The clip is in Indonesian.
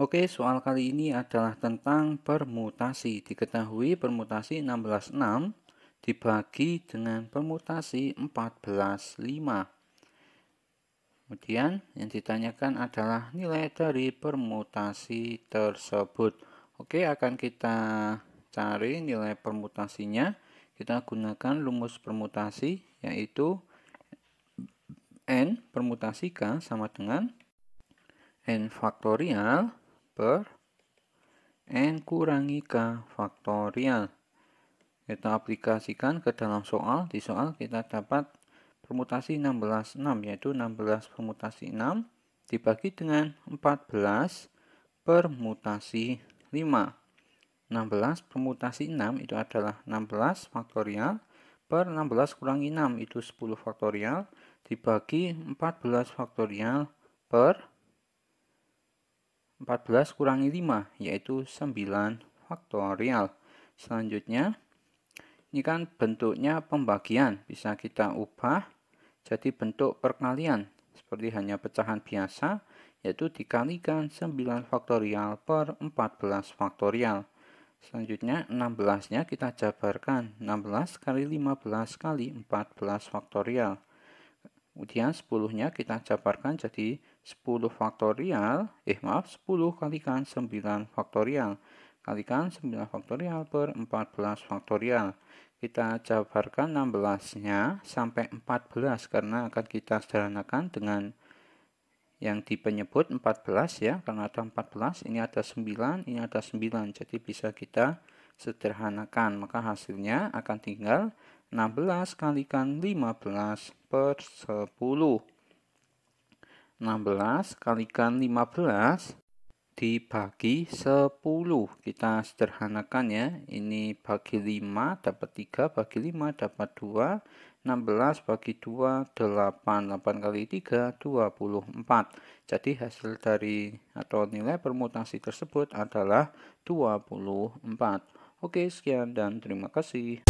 Oke, soal kali ini adalah tentang permutasi. Diketahui permutasi 166 dibagi dengan permutasi 145. Kemudian yang ditanyakan adalah nilai dari permutasi tersebut. Oke, akan kita cari nilai permutasinya. Kita gunakan rumus permutasi yaitu n permutasi k sama dengan n faktorial per n kurangi k faktorial kita aplikasikan ke dalam soal di soal kita dapat permutasi 16 6 yaitu 16 permutasi 6 dibagi dengan 14 permutasi 5 16 permutasi 6 itu adalah 16 faktorial per 16 kurangi 6 itu 10 faktorial dibagi 14 faktorial per 14 kurangi 5 yaitu 9 faktorial. Selanjutnya ini kan bentuknya pembagian bisa kita ubah jadi bentuk perkalian seperti hanya pecahan biasa yaitu dikalikan 9 faktorial per 14 faktorial. Selanjutnya 16-nya kita jabarkan 16 kali 15 kali 14 faktorial. Kemudian 10-nya kita jabarkan jadi 10 faktorial, eh maaf, 10 kalikan 9 faktorial. Kalikan 9 faktorial per 14 faktorial. Kita jabarkan 16-nya sampai 14 karena akan kita sederhanakan dengan yang di penyebut 14 ya. Karena ada 14, ini ada 9, ini ada 9. Jadi bisa kita sederhanakan. Maka hasilnya akan tinggal 16 kalikan 15 per 10. 16 kalikan 15 dibagi 10. Kita sederhanakan ya. Ini bagi 5 dapat 3, bagi 5 dapat 2, 16 bagi 2 8 8 kali 3 24 jadi hasil dari atau nilai permutasi tersebut adalah 24 Oke sekian dan terima kasih